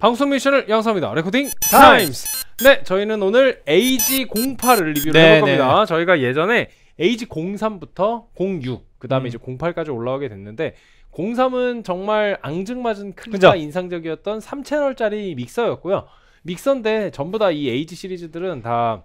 방송 미션을 양성합니다. 레코딩 타임스. 네, 저희는 오늘 AG08을 리뷰를 네, 해볼 네. 겁니다. 네. 저희가 예전에 AG03부터 06, 그 다음에 음. 이제 08까지 올라오게 됐는데 03은 정말 앙증맞은 클리가 인상적이었던 3채널짜리 믹서였고요. 믹서인데 전부 다 이 AG 시리즈들은 다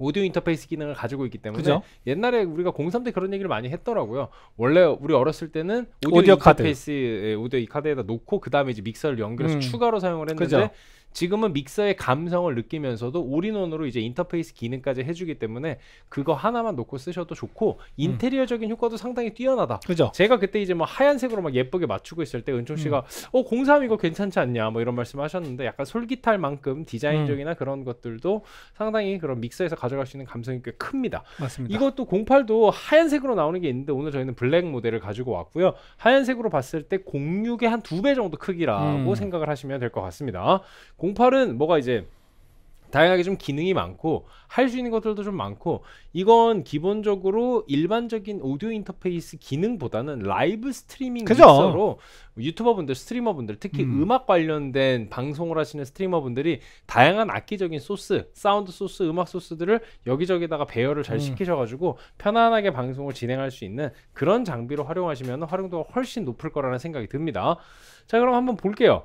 오디오 인터페이스 기능을 가지고 있기 때문에 그죠? 옛날에 우리가 공3 때 그런 얘기를 많이 했더라고요. 원래 우리 어렸을 때는 오디오, 오디오 인터페이스 카드. 오디오 이 카드에다 놓고 그 다음에 이제 믹서를 연결해서 음. 추가로 사용을 했는데 그죠? 지금은 믹서의 감성을 느끼면서도 올인원으로 이제 인터페이스 기능까지 해주기 때문에 그거 하나만 놓고 쓰셔도 좋고 음. 인테리어적인 효과도 상당히 뛰어나다. 그죠? 제가 그때 이제 뭐 하얀색으로 막 예쁘게 맞추고 있을 때 은총 씨가 음. 어 공삼 이거 괜찮지 않냐 뭐 이런 말씀하셨는데 약간 솔깃할 만큼 디자인적이나 음. 그런 것들도 상당히 그런 믹서에서 가져갈 수 있는 감성이 꽤 큽니다. 맞습니다. 이것도 08도 하얀색으로 나오는 게 있는데 오늘 저희는 블랙 모델을 가지고 왔고요. 하얀색으로 봤을 때 06의 한 두 배 정도 크기라고 생각을 하시면 될 것 같습니다. 08은 뭐가 이제 다양하게 좀 기능이 많고 할 수 있는 것들도 좀 많고 이건 기본적으로 일반적인 오디오 인터페이스 기능보다는 라이브 스트리밍 기서로 유튜버분들 스트리머분들 특히 음. 악 관련된 방송을 하시는 스트리머분들이 다양한 악기적인 소스 사운드 소스 음악 소스들을 여기저기다가 배열을 잘 음. 시키셔가지고 편안하게 방송을 진행할 수 있는 그런 장비로 활용하시면 활용도가 훨씬 높을 거라는 생각이 듭니다 자 그럼 한번 볼게요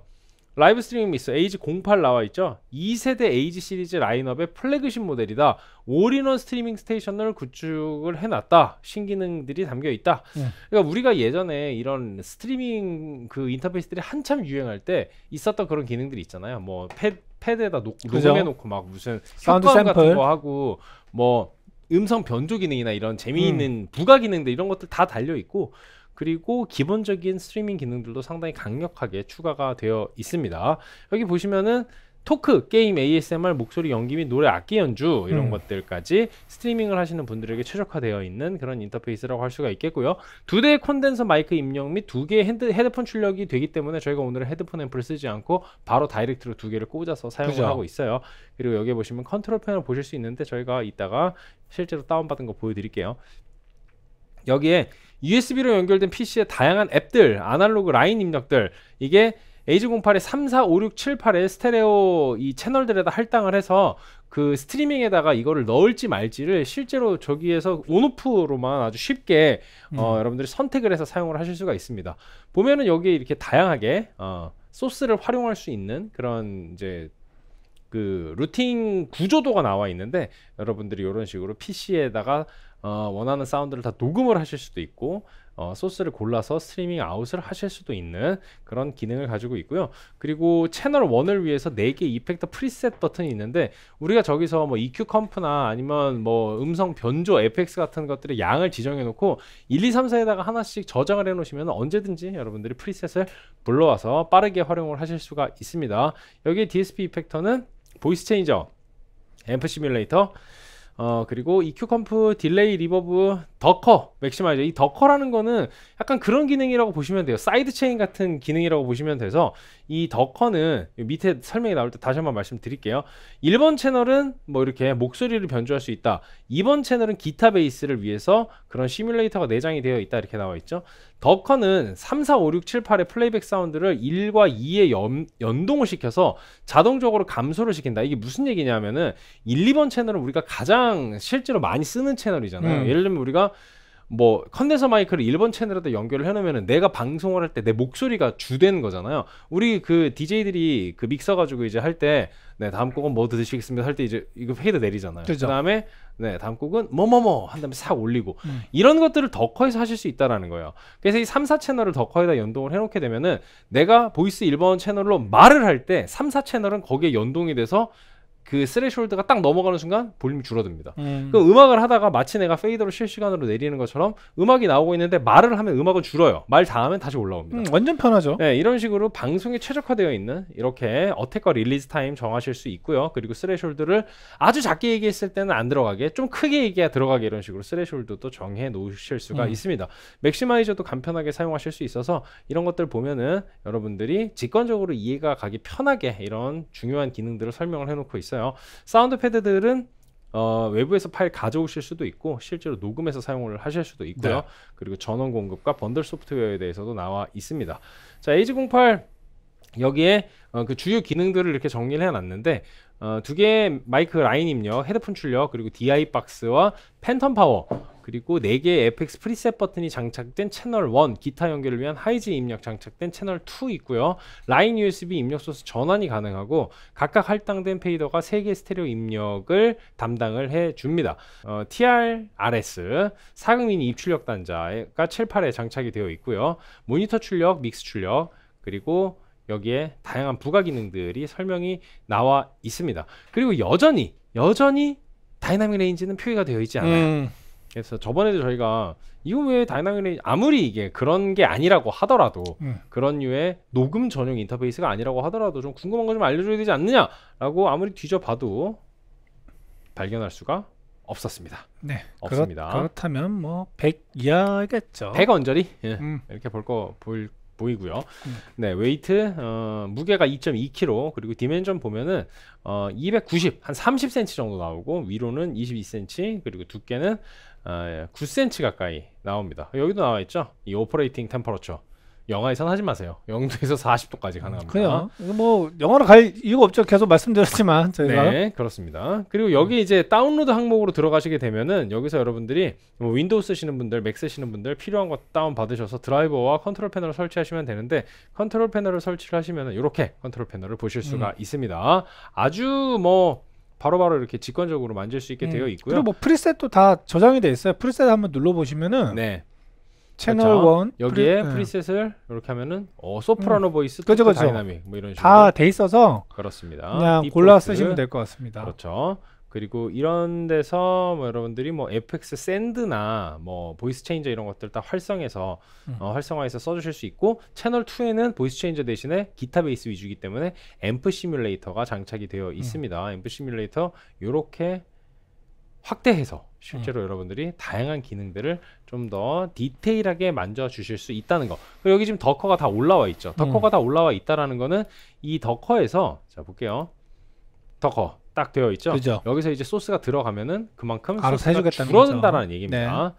라이브 스트리밍 있어 에이지 08 나와 있죠 2세대 에이지 시리즈 라인업의 플래그십 모델이다 올인원 스트리밍 스테이션을 구축을 해놨다 신기능들이 담겨 있다 네. 그러니까 우리가 예전에 이런 스트리밍 그 인터페이스들이 한참 유행할 때 있었던 그런 기능들이 있잖아요 뭐 패, 패드에다 녹, 녹음해놓고 막 무슨 사운드 샘플 같은 거 하고 뭐 음성 변조 기능이나 이런 재미있는 음. 부가 기능들 이런 것들 다 달려 있고 그리고 기본적인 스트리밍 기능들도 상당히 강력하게 추가가 되어 있습니다. 여기 보시면은 토크, 게임, ASMR, 목소리 연기 및 노래 악기 연주 이런 음. 것들까지 스트리밍을 하시는 분들에게 최적화되어 있는 그런 인터페이스라고 할 수가 있겠고요. 두 대의 콘덴서 마이크 입력 및 두 개의 핸드, 헤드폰 출력이 되기 때문에 저희가 오늘은 헤드폰 앰플를 쓰지 않고 바로 다이렉트로 두 개를 꽂아서 사용을 그죠. 하고 있어요. 그리고 여기에 보시면 컨트롤 패널 보실 수 있는데 저희가 이따가 실제로 다운받은 거 보여드릴게요. 여기에 USB로 연결된 PC의 다양한 앱들, 아날로그 라인 입력들 이게 에이즈08의 3, 4, 5, 6, 7, 8의 스테레오 이 채널들에다 할당을 해서 그 스트리밍에다가 이거를 넣을지 말지를 실제로 저기에서 온오프로만 아주 쉽게 어, 음. 어, 여러분들이 선택을 해서 사용을 하실 수가 있습니다. 보면은 여기에 이렇게 다양하게 어, 소스를 활용할 수 있는 그런 이제 그 루팅 구조도가 나와 있는데 여러분들이 이런 식으로 PC에다가 어, 원하는 사운드를 다 녹음을 하실 수도 있고 어, 소스를 골라서 스트리밍 아웃을 하실 수도 있는 그런 기능을 가지고 있고요. 그리고 채널 1을 위해서 4개 이펙터 프리셋 버튼이 있는데 우리가 저기서 뭐 EQ 컴프나 아니면 뭐 음성 변조 FX 같은 것들의 양을 지정해 놓고 1, 2, 3, 4에다가 하나씩 저장을 해 놓으시면 언제든지 여러분들이 프리셋을 불러와서 빠르게 활용을 하실 수가 있습니다. 여기에 DSP 이펙터는 보이스 체인저, 앰프 시뮬레이터, 어 그리고 EQ 컴프 딜레이 리버브 더커 맥시마이저 이 더커라는 거는 약간 그런 기능이라고 보시면 돼요 사이드 체인 같은 기능이라고 보시면 돼서 이 더커는 밑에 설명이 나올 때 다시 한번 말씀드릴게요 1번 채널은 뭐 이렇게 목소리를 변조할 수 있다 2번 채널은 기타 베이스를 위해서 그런 시뮬레이터가 내장이 되어 있다 이렇게 나와 있죠 더커는 3, 4, 5, 6, 7, 8의 플레이백 사운드를 1과 2에 연, 연동을 시켜서 자동적으로 감소를 시킨다. 이게 무슨 얘기냐면은 1, 2번 채널은 우리가 가장 실제로 많이 쓰는 채널이잖아요. 음. 예를 들면 우리가 뭐 컨덴서 마이크를 1번 채널에다 연결을 해놓으면 내가 방송을 할 때 내 목소리가 주된 거잖아요. 우리 그 DJ들이 그 믹서 가지고 이제 할때 네, 다음 곡은 뭐들시겠습니다할 때 이제 이거 페이드 내리잖아요. 그다음에 네, 다음 곡은 뭐뭐뭐 한 다음에 싹 올리고 음. 이런 것들을 더커에서 하실 수 있다라는 거예요. 그래서 이 3, 4 채널을 더커에다 연동을 해 놓게 되면은 내가 보이스 1번 채널로 말을 할 때 3, 4 채널은 거기에 연동이 돼서 그 스레시홀드가 딱 넘어가는 순간 볼륨이 줄어듭니다. 음. 그 음악을 하다가 마치 내가 페이더로 실시간으로 내리는 것처럼 음악이 나오고 있는데 말을 하면 음악은 줄어요. 말 다하면 다시 올라옵니다. 음, 완전 편하죠. 네, 이런 식으로 방송에 최적화되어 있는 이렇게 어택과 릴리즈 타임 정하실 수 있고요. 그리고 스레시홀드를 아주 작게 얘기했을 때는 안 들어가게, 좀 크게 얘기해 들어가게 이런 식으로 스레시홀드도 정해 놓으실 수가 음. 있습니다. 맥시마이저도 간편하게 사용하실 수 있어서 이런 것들 보면은 여러분들이 직관적으로 이해가 가기 편하게 이런 중요한 기능들을 설명을 해놓고 있어요. 있어요. 사운드 패드들은 어, 외부에서 파일 가져오실 수도 있고 실제로 녹음해서 사용을 하실 수도 있고요. 네. 그리고 전원 공급과 번들 소프트웨어에 대해서도 나와 있습니다. 자, 에이지08 여기에 어, 그 주요 기능들을 이렇게 정리를 해놨는데 어, 두 개의 마이크 라인 입력, 헤드폰 출력, 그리고 DI 박스와 팬텀 파워 그리고 4개의 FX 프리셋 버튼이 장착된 채널 1, 기타 연결을 위한 하이즈 입력 장착된 채널 2 있고요. 라인 USB 입력 소스 전환이 가능하고 각각 할당된 페이더가 3개 스테레오 입력을 담당을 해 줍니다. 어, TRRS 사금미 입출력 단자가 78에 장착이 되어 있고요. 모니터 출력, 믹스 출력, 그리고 여기에 다양한 부가 기능들이 설명이 나와 있습니다. 그리고 여전히 여전히 다이나믹 레인지는 표기가 되어 있지 않아요. 음. 그래서 저번에도 저희가 이거 왜 다이나믹 레인지 아무리 이게 그런 게 아니라고 하더라도 음. 그런 류의 녹음 전용 인터페이스가 아니라고 하더라도 좀 궁금한 거 좀 알려줘야 되지 않느냐라고 아무리 뒤져봐도 발견할 수가 없었습니다. 네, 없습니다. 그렇, 다면뭐 100 이하겠죠. 100 언저리 예. 음. 이렇게 볼거볼 보이고요. 음. 네, 웨이트 어, 무게가 2.2kg 그리고 디멘전 보면은 어, 290, 한 30cm 정도 나오고 위로는 22cm 그리고 두께는 어, 9cm 가까이 나옵니다. 여기도 나와 있죠? 이 오퍼레이팅 템퍼러처. 영화에서는 하지 마세요. 영도에서 40도까지 가능합니다. 그래요. 뭐 영화로 갈 이유가 없죠. 계속 말씀드렸지만 저희가. 네, 그렇습니다. 그리고 여기 이제 다운로드 항목으로 들어가시게 되면은 여기서 여러분들이 뭐 윈도우 쓰시는 분들, 맥 쓰시는 분들 필요한 것 다운 받으셔서 드라이버와 컨트롤 패널을 설치하시면 되는데 컨트롤 패널을 설치를 하시면은 이렇게 컨트롤 패널을 보실 수가 음. 있습니다. 아주 뭐 바로바로 바로 이렇게 직관적으로 만질 수 있게 음. 되어 있고요. 그리고 뭐 프리셋도 다 저장이 돼 있어요. 프리셋 한번 눌러 보시면은 네. 채널 그렇죠. 여기에 프리, 네. 프리셋을 네. 이렇게 하면은 어 소프라노 음. 보이스, 그죠, 그죠. 다이나믹 뭐 이런 식으로 다 돼 있어서 그렇습니다. 그냥 골라 쓰시면 될 것 같습니다. 그렇죠. 그리고 이런 데서 뭐 여러분들이 뭐 FX 샌드나 뭐 보이스 체인저 이런 것들 다 활성해서 음. 어, 활성화해서 써주실 수 있고 채널 2에는 보이스 체인저 대신에 기타 베이스 위주이기 때문에 앰프 시뮬레이터가 장착이 되어 음. 있습니다. 음. 앰프 시뮬레이터 요렇게 확대해서 실제로 음. 여러분들이 다양한 기능들을 좀 더 디테일하게 만져 주실 수 있다는 거. 여기 지금 덕커가 다 올라와 있죠. 네. 덕커가 음. 다 올라와 있다라는 거는 이 덕커에서 자 볼게요. 덕커 딱 되어 있죠. 그죠. 여기서 이제 소스가 들어가면은 그만큼 소스가 줄어든다라는 얘기입니다. 네.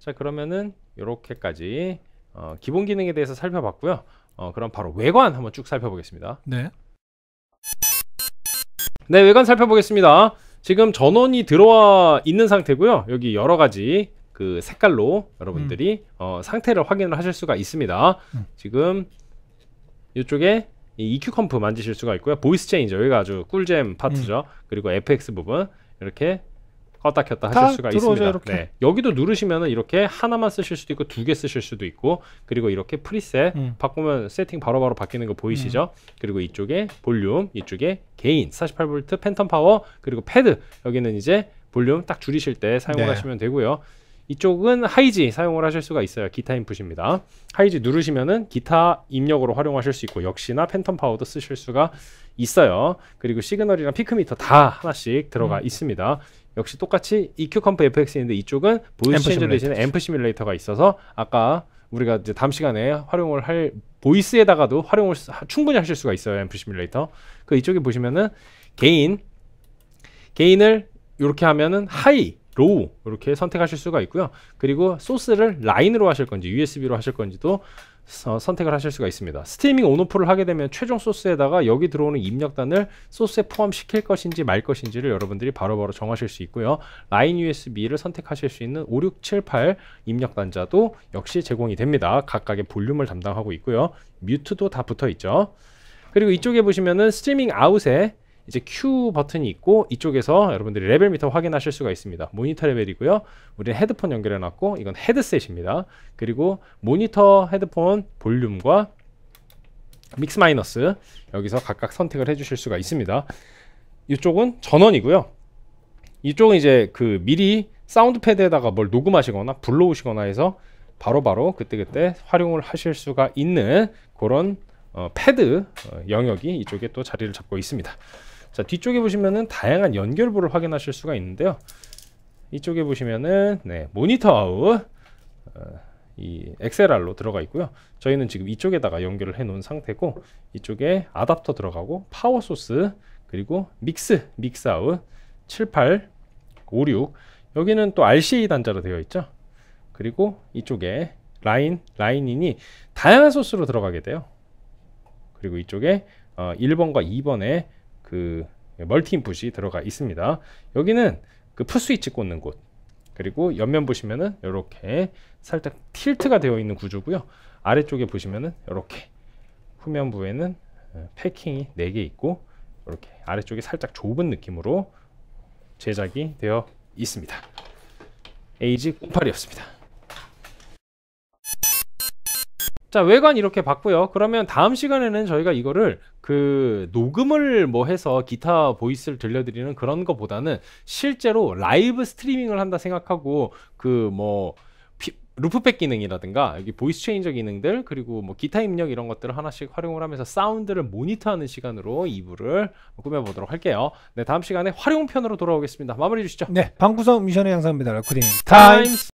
자 그러면은 이렇게까지 어, 기본 기능에 대해서 살펴봤고요. 어, 그럼 바로 외관 한번 쭉 살펴보겠습니다. 네. 네 외관 살펴보겠습니다. 지금 전원이 들어와 있는 상태고요. 여기 여러 가지 그 색깔로 여러분들이 음. 어, 상태를 확인을 하실 수가 있습니다. 음. 지금 이쪽에 이 EQ 컴프 만지실 수가 있고요. 보이스 체인저 여기가 아주 꿀잼 파트죠. 음. 그리고 FX 부분 이렇게 껐다 켰다 하실 수가 있습니다. 이렇게. 네. 여기도 누르시면 이렇게 하나만 쓰실 수도 있고 두 개 쓰실 수도 있고 그리고 이렇게 프리셋 음. 바꾸면 세팅 바로바로 바로 바뀌는 거 보이시죠? 음. 그리고 이쪽에 볼륨, 이쪽에 게인, 48V 팬텀 파워 그리고 패드 여기는 이제 볼륨 딱 줄이실 때 사용을 하시면 네. 되고요. 이쪽은 하이지 사용을 하실 수가 있어요. 기타 인풋입니다. 하이지 누르시면은 기타 입력으로 활용하실 수 있고 역시나 팬텀 파워도 쓰실 수가 있어요. 그리고 시그널이랑 피크미터 다 하나씩 들어가 음. 있습니다. 역시 똑같이 EQ컴프 FX인데 이쪽은 보이스 체인저 대신에 앰프 시뮬레이터가 있어서 아까 우리가 이제 다음 시간에 활용을 할 보이스에다가도 활용을 충분히 하실 수가 있어요 앰프 시뮬레이터 그 이쪽에 보시면은 개인 개인을 이렇게 하면은 하이 로우 이렇게 선택하실 수가 있고요 그리고 소스를 라인으로 하실 건지 USB로 하실 건지도 어, 선택을 하실 수가 있습니다. 스트리밍 온오프를 하게 되면 최종 소스에다가 여기 들어오는 입력단을 소스에 포함시킬 것인지 말 것인지를 여러분들이 바로바로 바로 정하실 수 있고요. 라인 USB를 선택하실 수 있는 5678 입력단자도 역시 제공이 됩니다. 각각의 볼륨을 담당하고 있고요. 뮤트도 다 붙어 있죠. 그리고 이쪽에 보시면은 스트리밍 아웃에 이제 Q 버튼이 있고 이쪽에서 여러분들이 레벨 미터 확인하실 수가 있습니다. 모니터 레벨이고요. 우리는 헤드폰 연결해 놨고 이건 헤드셋입니다. 그리고 모니터 헤드폰 볼륨과 믹스 마이너스 여기서 각각 선택을 해 주실 수가 있습니다. 이쪽은 전원이고요. 이쪽은 이제 그 미리 사운드 패드에다가 뭘 녹음하시거나 불러오시거나 해서 바로바로 그때그때 활용을 하실 수가 있는 그런 어, 패드 어, 영역이 이쪽에 또 자리를 잡고 있습니다. 자 뒤쪽에 보시면은 다양한 연결부를 확인하실 수가 있는데요 이쪽에 보시면은 네, 모니터 아웃 어, 이 XLR로 들어가 있고요 저희는 지금 이쪽에다가 연결을 해 놓은 상태고 이쪽에 아답터 들어가고 파워 소스 그리고 믹스 믹스 아웃 78 56 여기는 또 RCA 단자로 되어 있죠 그리고 이쪽에 라인 라인인이 다양한 소스로 들어가게 돼요 그리고 이쪽에 어, 1번과 2번에 그 멀티 인풋이 들어가 있습니다. 여기는 그 풋스위치 꽂는 곳 그리고 옆면 보시면은 이렇게 살짝 틸트가 되어 있는 구조고요. 아래쪽에 보시면은 이렇게 후면부에는 어, 패킹이 4개 있고 이렇게 아래쪽이 살짝 좁은 느낌으로 제작이 되어 있습니다. 에이지 08이었습니다. 자 외관 이렇게 봤고요 그러면 다음 시간에는 저희가 이거를 그 녹음을 뭐 해서 기타 보이스를 들려드리는 그런 것보다는 실제로 라이브 스트리밍을 한다 생각하고 그 뭐 루프백 기능이라든가 여기 보이스 체인저 기능들 그리고 뭐 기타 입력 이런 것들을 하나씩 활용을 하면서 사운드를 모니터하는 시간으로 2부를 꾸며보도록 할게요. 네 다음 시간에 활용편으로 돌아오겠습니다. 마무리해 주시죠. 네 방구석 미션의 양상입니다. 라쿠딩 타임스